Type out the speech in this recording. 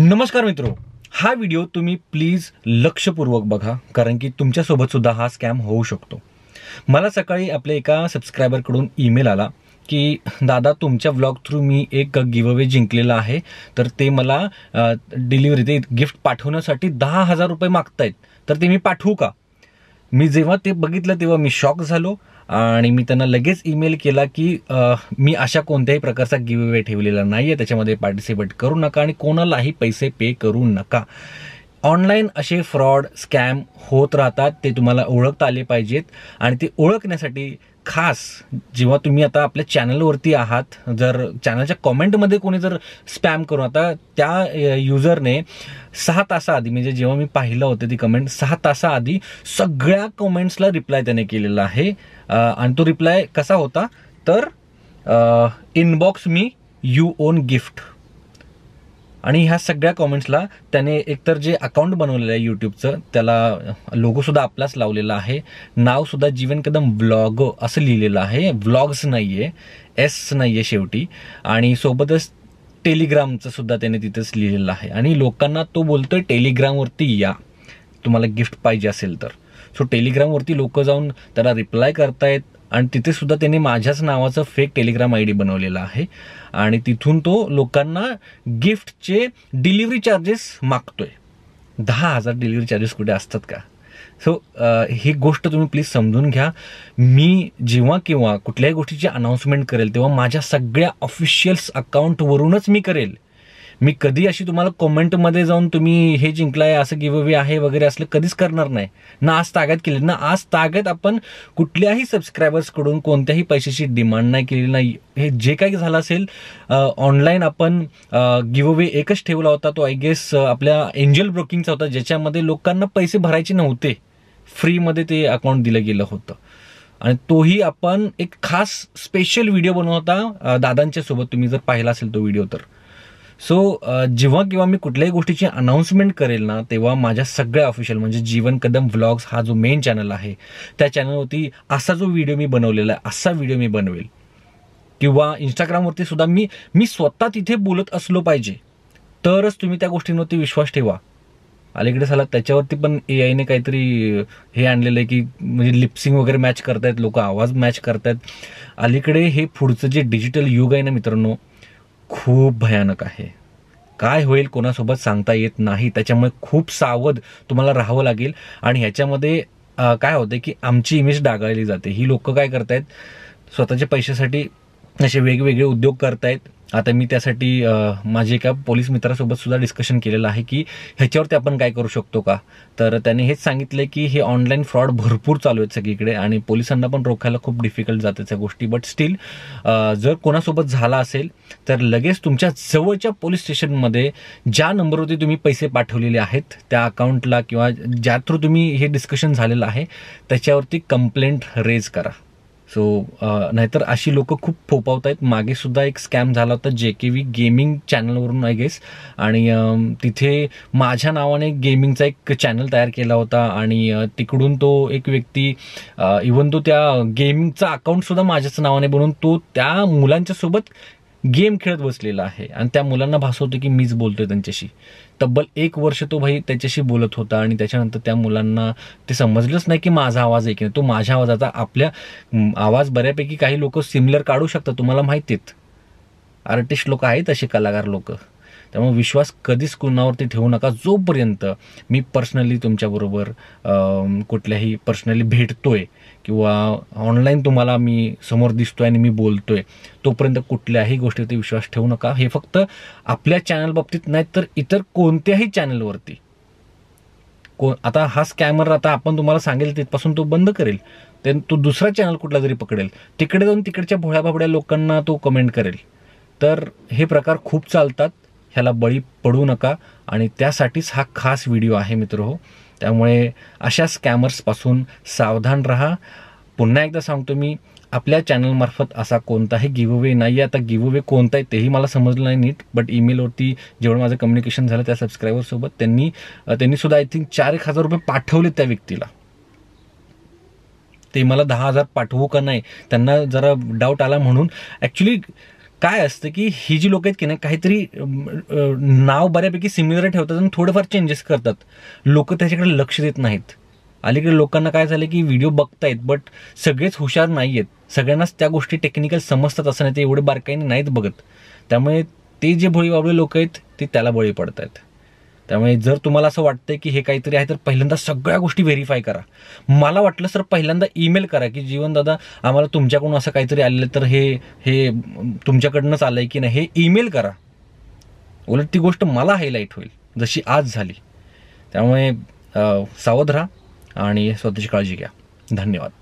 नमस्कार मित्रो हा व्हिडिओ तुम्ही प्लीज लक्षपूर्वक बघा कारण की तुमच्यासोबतसुद्धा सुद्धा हा स्कॅम होऊ शकतो मला सकाळी आपल्या एका सबस्क्रायबरकडून ईमेल आला की दादा तुमच्या व्लॉग थ्रू मी एक अवे जिंकलेला आहे तर ते मला डिलिव्हरी ते गिफ्ट पाठवण्यासाठी दहा हजार रुपये मागतायत तर ते मी पाठवू का मी जेव्हा ते बघितलं तेव्हा मी शॉक झालो आणि मी त्यांना लगेच ईमेल केला की मी अशा कोणत्याही प्रकारचा गिव्हवे ठेवलेला नाही आहे त्याच्यामध्ये पार्टिसिपेट करू नका आणि कोणालाही पैसे पे करू नका ऑनलाईन असे फ्रॉड स्कॅम होत राहतात ते तुम्हाला ओळखता आले पाहिजेत आणि ते ओळखण्यासाठी खास जेव्हा तुम्ही आता आपल्या चॅनलवरती आहात जर चॅनलच्या कॉमेंटमध्ये कोणी जर स्पॅम करून आता त्या युजरने सहा तासाआधी म्हणजे जेव्हा मी पाहिलं होतं ती कमेंट सहा तासाआधी सगळ्या कमेंट्सला रिप्लाय त्याने केलेला आहे आणि तो रिप्लाय कसा होता तर inbox me you won gift आणि ह्या सगळ्या कॉमेंट्सला त्याने एकतर जे अकाउंट बनवलेलं आहे यूट्यूबचं त्याला लोगोसुद्धा आपलाच लावलेला आहे नावसुद्धा जीवन कदम ब्लॉग असं लिहिलेलं आहे ब्लॉग्स नाही आहे एस नाही आहे शेवटी आणि सोबतच टेलिग्रामचं सुद्धा त्याने तिथंच लिहिलेलं आहे आणि लोकांना तो बोलतोय टेलिग्रामवरती या तुम्हाला गिफ्ट पाहिजे असेल तर सो टेलिग्रामवरती लोकं जाऊन त्याला रिप्लाय करतायत आणि तिथे सुद्धा त्यांनी माझ्याच नावाचं फेक टेलिग्राम आय डी बनवलेला आहे आणि तिथून तो लोकांना गिफ्टचे डिलिव्हरी चार्जेस मागतोय दहा हजार डिलिव्हरी चार्जेस कुठे असतात का सो ही गोष्ट तुम्ही प्लीज समजून घ्या मी जेव्हा किंवा कुठल्याही गोष्टीची अनाऊन्समेंट करेल तेव्हा माझ्या सगळ्या ऑफिशियल्स अकाउंटवरूनच मी करेल मी कधी अशी तुम्हाला कॉमेंटमध्ये जाऊन तुम्ही हे जिंकलाय असं गिवअवे आहे वगैरे असलं कधीच करणार नाही ना आज तागात केली ना आज तागात आपण कुठल्याही सबस्क्रायबर्सकडून कोणत्याही पैशाची डिमांड नाही केली नाही हे जे काही झालं असेल ऑनलाईन आपण गिवअवे एकच ठेवला होता तो आय गेस आपल्या एंजल ब्रोकिंगचा होता ज्याच्यामध्ये लोकांना पैसे भरायचे नव्हते फ्रीमध्ये ते अकाउंट दिलं गेलं होतं आणि तोही आपण एक खास स्पेशल व्हिडिओ बनवता दादांच्या सोबत तुम्ही जर पाहिला असेल तो व्हिडिओ तर सो जेव्हा किंवा मी कुठल्याही गोष्टीची अनाऊन्समेंट करेल ना तेव्हा माझ्या सगळ्या ऑफिशियल म्हणजे जीवन कदम व्लॉग्स हा जो मेन चॅनल आहे त्या चॅनलवरती असा जो व्हिडिओ मी बनवलेला आहे असा व्हिडिओ मी बनवेल किंवा इंस्टाग्रामवरती सुद्धा मी मी स्वतः तिथे बोलत असलो पाहिजे तरच तुम्ही त्या गोष्टींवरती विश्वास ठेवा अलीकडे झाला त्याच्यावरती पण ए आयने काहीतरी हे आणलेलं आहे की म्हणजे लिप्सिंग वगैरे मॅच करतायत लोक आवाज मॅच करतायत अलीकडे हे पुढचं जे डिजिटल युग आहे ना मित्रांनो खूप भयानक आहे काय होईल कोणासोबत सांगता येत नाही त्याच्यामुळे खूप सावध तुम्हाला राहावं लागेल आणि ह्याच्यामध्ये काय होते की आमची इमेज डागाळली जाते ही लोक काय करतायत स्वतःच्या पैशासाठी असे वेगवेगळे उद्योग करतायत आता मी त्यासाठी माझे एका पोलीस मित्रासोबत सुद्धा डिस्कशन केलेलं आहे की ह्याच्यावरती आपण काय करू शकतो का तर त्याने हेच सांगितलं की हे ऑनलाईन फ्रॉड भरपूर चालू आहेत सगळीकडे आणि पोलिसांना पण रोखायला खूप डिफिकल्ट जाते त्या गोष्टी बट स्टील जर कोणासोबत झाला असेल तर लगेच तुमच्या जवळच्या पोलीस स्टेशनमध्ये ज्या नंबरवरती तुम्ही पैसे पाठवलेले आहेत त्या अकाउंटला किंवा ज्या थ्रू तुम्ही हे डिस्कशन झालेलं आहे त्याच्यावरती कंप्लेंट रेज करा सो नाहीतर अशी लोक खूप फोपावत आहेत मागे सुद्धा एक स्कॅम झाला होता जे के व्ही गेमिंग चॅनलवरून आय गेस आणि तिथे माझ्या नावाने गेमिंगचा एक चॅनल तयार केला होता आणि तिकडून तो एक व्यक्ती इवन तो त्या गेमिंगचा अकाउंटसुद्धा माझ्याच नावाने बनवून तो त्या मुलांच्या सोबत गेम खेळत बसलेला आहे आणि त्या मुलांना भासवतो की मीच बोलतोय त्यांच्याशी तब्बल एक वर्ष तो भाई त्याच्याशी बोलत होता आणि त्याच्यानंतर त्या मुलांना ते समजलंच नाही की माझा आवाज आहे की नाही तो माझ्या आवाजाचा आपल्या आवाज बऱ्यापैकी काही लोक सिमिलर काढू शकतात तुम्हाला माहितीत आर्टिस्ट लोक आहेत असे कलाकार लोक त्यामुळे विश्वास कधीच कुणावरती ठेवू नका जोपर्यंत मी पर्सनली तुमच्याबरोबर कुठल्याही पर्सनली भेटतो आहे किंवा ऑनलाईन तुम्हाला मी समोर दिसतो आहे आणि मी बोलतो आहे तोपर्यंत कुठल्याही गोष्टीवरती विश्वास ठेवू नका हे फक्त आपल्या चॅनल बाबतीत नाही तर इतर कोणत्याही चॅनलवरती को आता हा स्कॅमर आता आपण तुम्हाला सांगेल तिथपासून तो बंद करेल ते तो दुसरा चॅनल कुठला जरी पकडेल तिकडे जाऊन तिकडच्या भोळ्याबाबड्या लोकांना तो कमेंट करेल तर हे प्रकार खूप चालतात ह्याला बळी पडू नका आणि त्यासाठीच हा खास व्हिडिओ आहे मित्र हो त्यामुळे अशा स्कॅमर्सपासून सावधान रहा पुन्हा एकदा सांगतो मी आपल्या चॅनलमार्फत असा कोणताही गिवअवे नाही आहे आता गिवअवे कोणता आहे तेही मला समजलं नाही नीट बट ईमेलवरती जेवढं माझं कम्युनिकेशन झालं त्या सबस्क्रायबरसोबत त्यांनी त्यांनीसुद्धा आय थिंक चार एक हजार रुपये पाठवले त्या व्यक्तीला ते मला दहा हजार पाठवू का नाही त्यांना जरा डाऊट आला म्हणून ॲक्च्युली काय असतं की ही जी लोक आहेत की ना काहीतरी नाव बऱ्यापैकी सिमिलर ठेवतात आणि थोडंफार चेंजेस करतात लोक त्याच्याकडे लक्ष देत नाहीत अलीकडे लोकांना काय झालं की व्हिडिओ बघतायत बट सगळेच हुशार नाही आहेत सगळ्यांनाच त्या गोष्टी टेक्निकल समजतात असं नाही ते एवढे बारकाईने नाहीत बघत त्यामुळे ते जे भोळी लोक आहेत ते त्याला बळी पडत आहेत त्यामुळे जर तुम्हाला असं वाटतं की हे काहीतरी आहे तर पहिल्यांदा सगळ्या गोष्टी व्हेरीफाय करा मला वाटलं सर पहिल्यांदा ईमेल करा की जीवन दादा आम्हाला तुमच्याकडून असं काहीतरी आलेलं तर हे हे तुमच्याकडनंच आलं आहे की नाही हे ईमेल करा उलट ती गोष्ट मला हायलाईट होईल जशी आज झाली त्यामुळे सावध राहा आणि स्वतःची काळजी घ्या धन्यवाद